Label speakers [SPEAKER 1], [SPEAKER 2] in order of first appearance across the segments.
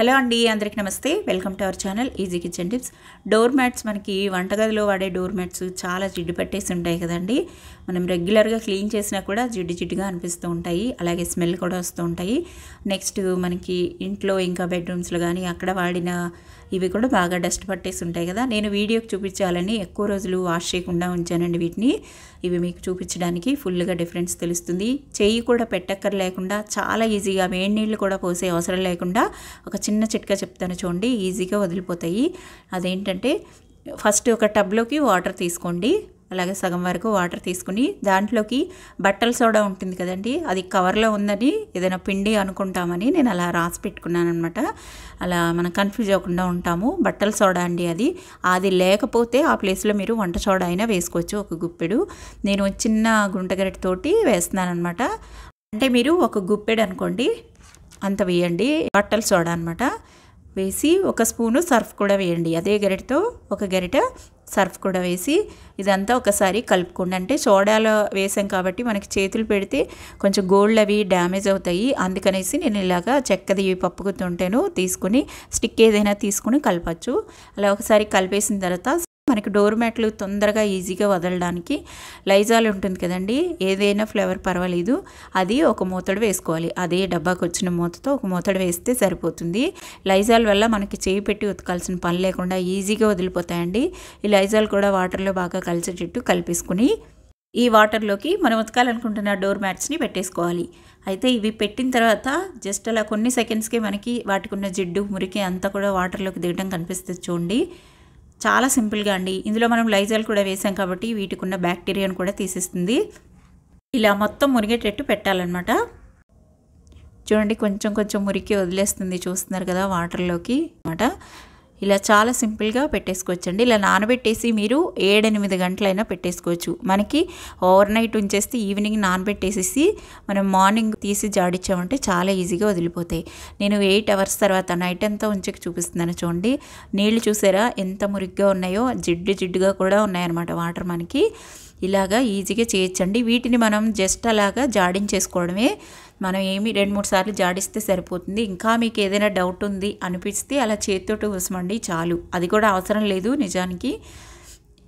[SPEAKER 1] hello అండి అందరికి నమస్తే welcome to our channel easy kitchen tips door mats మనకి వంటగదిలో వాడే డోర్ మ్యాట్స్ చాలా జిడ్డు పట్టేసి ఉంటాయి కదండి మనం రెగ్యులర్గా క్లీన్ చేసినా కూడా జిడ్డు జిడ్డుగా అనిపిస్తూ ఉంటాయి అలాగే స్మెల్ కూడా వస్తూ ఉంటాయి నెక్స్ట్ మనకి ఇంట్లో ఇంకా బెడ్రూమ్స్లో కానీ అక్కడ వాడిన ఇవి కూడా బాగా డస్ట్ పట్టేసి ఉంటాయి కదా నేను వీడియోకి చూపించాలని ఎక్కువ రోజులు వాష్ చేయకుండా ఉంచానండి వీటిని ఇవి మీకు చూపించడానికి ఫుల్గా డిఫరెన్స్ తెలుస్తుంది చెయ్యి కూడా పెట్టక్కర్ లేకుండా చాలా ఈజీగా వేడి నీళ్ళు కూడా పోసే అవసరం లేకుండా ఒక చిన్న చిట్కా చెప్తాను చూడండి ఈజీగా వదిలిపోతాయి అదేంటంటే ఫస్ట్ ఒక టబ్లోకి వాటర్ తీసుకోండి అలాగే సగం వరకు వాటర్ తీసుకుని దాంట్లోకి బట్టల సోడా ఉంటుంది కదండి అది కవర్లో ఉందని ఏదైనా పిండి అనుకుంటామని నేను అలా రాసి పెట్టుకున్నాను అనమాట అలా మనం కన్ఫ్యూజ్ అవ్వకుండా ఉంటాము బట్టల సోడా అండి అది అది లేకపోతే ఆ ప్లేస్లో మీరు వంట సోడా అయినా వేసుకోవచ్చు ఒక గుప్పెడు నేను చిన్న గుంటగరిటతోటి వేస్తున్నాను అనమాట అంటే మీరు ఒక గుప్పెడు అనుకోండి అంత వేయండి బట్టల సోడా అనమాట వేసి ఒక స్పూను సర్ఫ్ కూడా వేయండి అదే గరిటతో ఒక గరిట సర్ఫ్ కూడా వేసి ఇదంతా ఒకసారి కలుపుకోండి అంటే సోడాలో వేసాం కాబట్టి మనకి చేతులు పెడితే కొంచెం గోల్డ్ అవి డ్యామేజ్ అవుతాయి అందుకనేసి నేను ఇలాగా చెక్కది పప్పుకుతుంటేను తీసుకుని స్టిక్ ఏదైనా తీసుకుని కలపచ్చు అలా ఒకసారి కలిపేసిన తర్వాత మనకి డోర్ మ్యాట్లు తొందరగా ఈజీగా వదలడానికి లైజాల్ ఉంటుంది కదండి ఏదైనా ఫ్లేవర్ పర్వాలేదు అది ఒక మూతడు వేసుకోవాలి అదే డబ్బాకి వచ్చిన మూతతో ఒక మూతడు వేస్తే సరిపోతుంది లైజాల్ వల్ల మనకి చేయి పెట్టి ఉతకాల్సిన పని లేకుండా ఈజీగా వదిలిపోతాయండి ఈ లైజాల్ కూడా వాటర్లో బాగా కలిసేటట్టు కలిపేసుకుని ఈ వాటర్లోకి మనం ఉతకాలనుకుంటున్న డోర్ మ్యాట్స్ని పెట్టేసుకోవాలి అయితే ఇవి పెట్టిన తర్వాత జస్ట్ అలా కొన్ని సెకండ్స్కి మనకి వాటికి ఉన్న జిడ్డు మురికి అంతా కూడా వాటర్లోకి దిగడం కనిపిస్తుంది చూడండి చాలా సింపుల్గా అండి ఇందులో మనం లైజాల్ కూడా వేసాం కాబట్టి వీటికి ఉన్న బ్యాక్టీరియాను కూడా తీసేస్తుంది ఇలా మొత్తం మురిగేటట్టు పెట్టాలన్నమాట చూడండి కొంచెం కొంచెం మురికి వదిలేస్తుంది చూస్తున్నారు కదా వాటర్లోకి అనమాట ఇలా చాలా సింపుల్గా పెట్టేసుకోవచ్చండి ఇలా నానబెట్టేసి మీరు ఏడెనిమిది గంటలైనా పెట్టేసుకోవచ్చు మనకి ఓవర్ నైట్ ఉంచేస్తే ఈవినింగ్ నానబెట్టేసేసి మనం మార్నింగ్ తీసి జాడిచ్చామంటే చాలా ఈజీగా వదిలిపోతాయి నేను ఎయిట్ అవర్స్ తర్వాత నైట్ అంతా ఉంచక చూపిస్తున్నాను చూడండి నీళ్లు చూసారా ఎంత మురిగ్గా ఉన్నాయో జిడ్డు జిడ్డుగా కూడా ఉన్నాయన్నమాట వాటర్ మనకి ఇలాగా ఈజీగా చేయొచ్చండి వీటిని మనం జస్ట్ అలాగా జాడించేసుకోవడమే మనం ఏమి రెండు మూడు సార్లు జాడిస్తే సరిపోతుంది ఇంకా మీకు ఏదైనా డౌట్ ఉంది అనిపిస్తే అలా చేతితోటి ఉసమండి చాలు అది కూడా అవసరం లేదు నిజానికి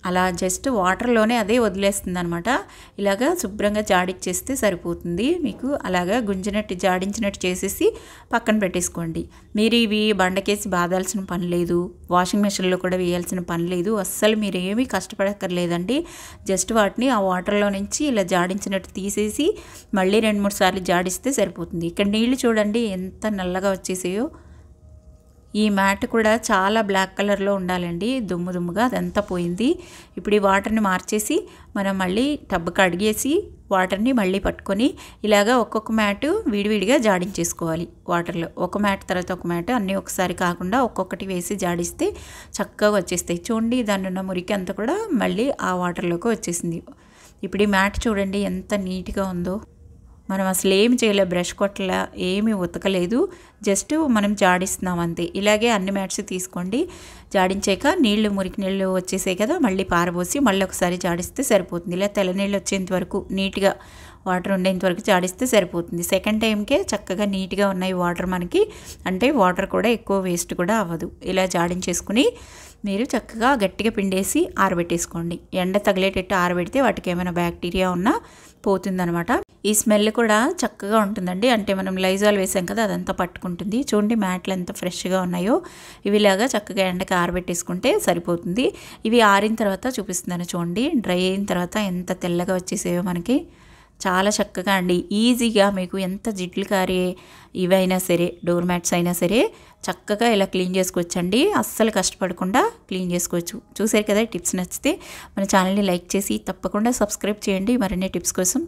[SPEAKER 1] అలా జస్ట్ వాటర్లోనే అదే వదిలేస్తుంది అనమాట ఇలాగా శుభ్రంగా జాడిచ్చేస్తే సరిపోతుంది మీకు అలాగా గుంజినట్టు జాడించినట్టు చేసేసి పక్కన పెట్టేసుకోండి మీరు ఇవి బండకేసి బాధాల్సిన పని లేదు వాషింగ్ మెషిన్లో కూడా వేయాల్సిన పని లేదు అస్సలు మీరు ఏమీ కష్టపడక్కర్లేదండి జస్ట్ వాటిని ఆ వాటర్లో నుంచి ఇలా జాడించినట్టు తీసేసి మళ్ళీ రెండు మూడు సార్లు జాడిస్తే సరిపోతుంది ఇక్కడ నీళ్ళు చూడండి ఎంత నల్లగా వచ్చేసాయో ఈ మ్యాట్ కూడా చాలా బ్లాక్ కలర్లో ఉండాలండి దుమ్ము దుమ్ముగా అదంతా పోయింది ఇప్పుడు ఈ వాటర్ని మార్చేసి మనం మళ్ళీ టబ్ కడిగేసి వాటర్ని మళ్ళీ పట్టుకొని ఇలాగా ఒక్కొక్క మ్యాట్ విడివిడిగా జాడించేసుకోవాలి వాటర్లో ఒక మ్యాట్ తర్వాత ఒక మ్యాట్ అన్నీ ఒకసారి కాకుండా ఒక్కొక్కటి వేసి జాడిస్తే చక్కగా వచ్చేస్తాయి చూడండి దాని ఉన్న మురికి అంతా కూడా మళ్ళీ ఆ వాటర్లోకి వచ్చేసింది ఇప్పుడు ఈ మ్యాట్ చూడండి ఎంత నీట్గా ఉందో మనం అసలు ఏమి చేయలేదు బ్రష్ కొట్టల ఏమీ ఉతకలేదు జస్ట్ మనం జాడిస్తున్నాం అంతే ఇలాగే అన్ని మ్యాట్స్ తీసుకోండి జాడించాక నీళ్లు మురికి నీళ్ళు వచ్చేసాయి కదా మళ్ళీ పారబోసి మళ్ళీ ఒకసారి జాడిస్తే సరిపోతుంది ఇలా తెల్ల నీళ్ళు వచ్చేంత వరకు నీట్గా వాటర్ ఉండేంత వరకు జాడిస్తే సరిపోతుంది సెకండ్ టైంకే చక్కగా నీట్గా ఉన్నాయి వాటర్ మనకి అంటే వాటర్ కూడా ఎక్కువ వేస్ట్ కూడా అవ్వదు ఇలా జాడించేసుకుని మీరు చక్కగా గట్టిగా పిండేసి ఆరబెట్టేసుకోండి ఎండ తగిలేటట్టు ఆరబెడితే వాటికి ఏమైనా బ్యాక్టీరియా ఉన్నా పోతుందనమాట ఈ స్మెల్ కూడా చక్కగా ఉంటుందండి అంటే మనం లైజాల్ వేసాం కదా అదంతా పట్టుకుంటుంది చూడండి మ్యాట్లు ఎంత ఫ్రెష్గా ఉన్నాయో ఇవిలాగా చక్కగా ఎండకి ఆరబెట్టేసుకుంటే సరిపోతుంది ఇవి ఆరిన తర్వాత చూపిస్తున్నాను చూడండి డ్రై అయిన తర్వాత ఎంత తెల్లగా వచ్చేసేవో మనకి చాలా చక్కగా అండి ఈజీగా మీకు ఎంత జిడ్లు కారే ఇవైనా సరే డోర్ మ్యాట్స్ అయినా సరే చక్కగా ఇలా క్లీన్ చేసుకోవచ్చండి అస్సలు కష్టపడకుండా క్లీన్ చేసుకోవచ్చు చూసారు కదా టిప్స్ నచ్చితే మన ఛానల్ని లైక్ చేసి తప్పకుండా సబ్స్క్రైబ్ చేయండి మరిన్ని టిప్స్ కోసం